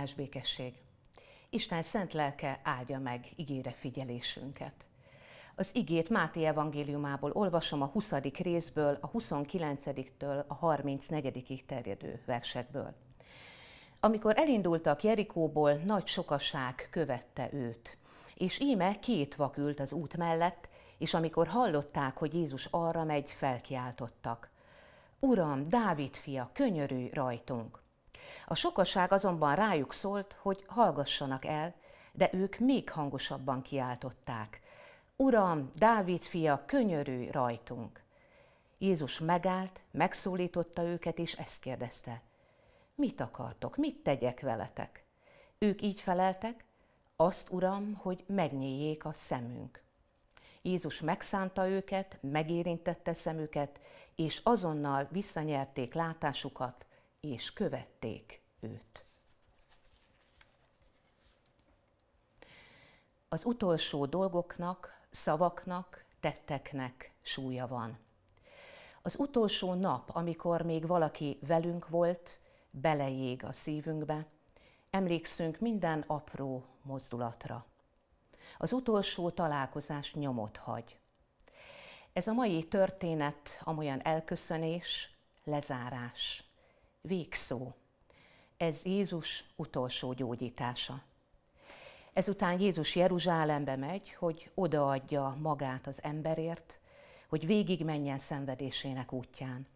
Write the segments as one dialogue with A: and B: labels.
A: áldás békesség. Isten szent lelke áldja meg igére figyelésünket. Az igét Máté evangéliumából olvasom a 20. részből, a 29-től a 34 terjedő versekből. Amikor elindultak Jerikóból, nagy sokaság követte őt. És íme két vak ült az út mellett, és amikor hallották, hogy Jézus arra megy, felkiáltottak. Uram, Dávid fia, könyörű rajtunk! A sokaság azonban rájuk szólt, hogy hallgassanak el, de ők még hangosabban kiáltották. Uram, Dávid fia, könyörülj rajtunk! Jézus megállt, megszólította őket, és ezt kérdezte. Mit akartok, mit tegyek veletek? Ők így feleltek, azt, Uram, hogy megnyíljék a szemünk. Jézus megszánta őket, megérintette szemüket, és azonnal visszanyerték látásukat, és követték őt. Az utolsó dolgoknak, szavaknak, tetteknek súlya van. Az utolsó nap, amikor még valaki velünk volt, belejég a szívünkbe, emlékszünk minden apró mozdulatra. Az utolsó találkozás nyomot hagy. Ez a mai történet amolyan elköszönés, lezárás végszó. Ez Jézus utolsó gyógyítása. Ezután Jézus Jeruzsálembe megy, hogy odaadja magát az emberért, hogy végig menjen szenvedésének útján.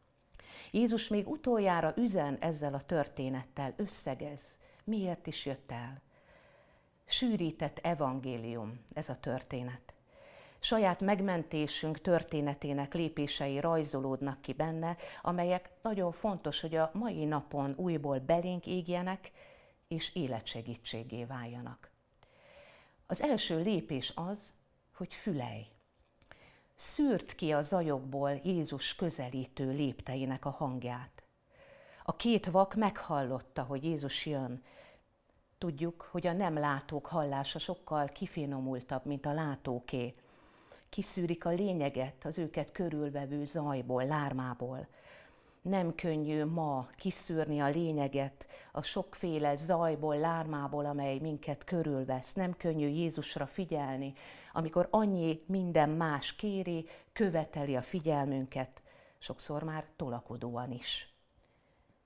A: Jézus még utoljára üzen ezzel a történettel, összegez, miért is jött el. Sűrített evangélium ez a történet saját megmentésünk történetének lépései rajzolódnak ki benne, amelyek nagyon fontos, hogy a mai napon újból belénk égjenek, és életsegítségé váljanak. Az első lépés az, hogy fülej. Szűrt ki a zajokból Jézus közelítő lépteinek a hangját. A két vak meghallotta, hogy Jézus jön. Tudjuk, hogy a nem látók hallása sokkal kifinomultabb, mint a látóké kiszűrik a lényeget az őket körülvevő zajból, lármából. Nem könnyű ma kiszűrni a lényeget a sokféle zajból, lármából, amely minket körülvesz. Nem könnyű Jézusra figyelni, amikor annyi minden más kéri, követeli a figyelmünket, sokszor már tolakodóan is.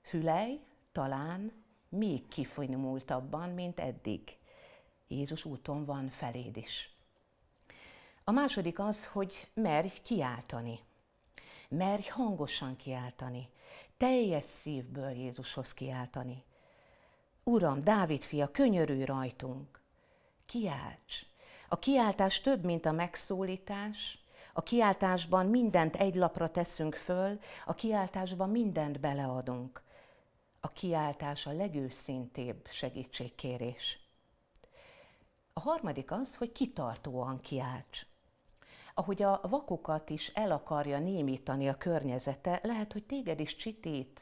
A: Fülej talán még kifinomultabban, mint eddig. Jézus úton van feléd is. A második az, hogy merj kiáltani. Merj hangosan kiáltani. Teljes szívből Jézushoz kiáltani. Uram, Dávid fia, könyörülj rajtunk. Kiálts! A kiáltás több, mint a megszólítás. A kiáltásban mindent egy lapra teszünk föl, a kiáltásban mindent beleadunk. A kiáltás a legőszintébb segítségkérés. A harmadik az, hogy kitartóan kiálts ahogy a vakokat is el akarja némítani a környezete, lehet, hogy téged is csitít,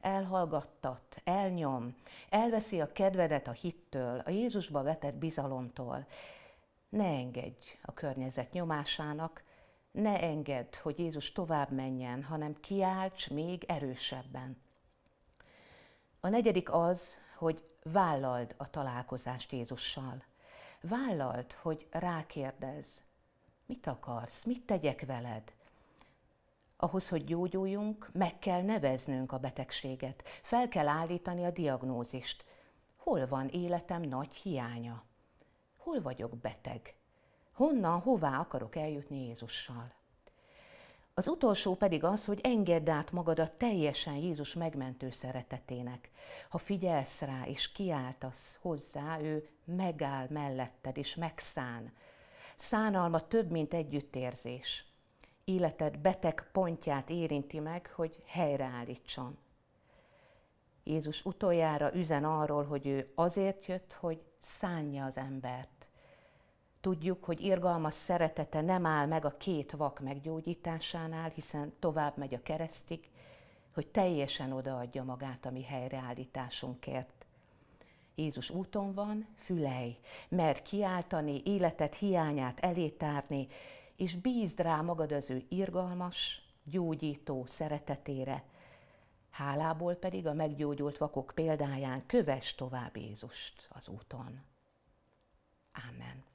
A: elhallgattat, elnyom, elveszi a kedvedet a hittől, a Jézusba vetett bizalomtól. Ne engedj a környezet nyomásának, ne engedd, hogy Jézus tovább menjen, hanem kiálts még erősebben. A negyedik az, hogy vállald a találkozást Jézussal. Vállald, hogy rákérdez, Mit akarsz? Mit tegyek veled? Ahhoz, hogy gyógyuljunk, meg kell neveznünk a betegséget, fel kell állítani a diagnózist. Hol van életem nagy hiánya? Hol vagyok beteg? Honnan, hová akarok eljutni Jézussal? Az utolsó pedig az, hogy engedd át magadat teljesen Jézus megmentő szeretetének. Ha figyelsz rá és kiáltasz hozzá, ő megáll melletted és megszán. Szánalma több, mint együttérzés. Életed beteg pontját érinti meg, hogy helyreállítson. Jézus utoljára üzen arról, hogy ő azért jött, hogy szánja az embert. Tudjuk, hogy irgalmas szeretete nem áll meg a két vak meggyógyításánál, hiszen tovább megy a keresztig, hogy teljesen odaadja magát a mi helyreállításunkért. Jézus úton van, fülej, Mert kiáltani, életet hiányát elétárni, és bízd rá magad az ő irgalmas, gyógyító szeretetére, hálából pedig a meggyógyult vakok példáján kövess tovább Jézust az úton. Amen.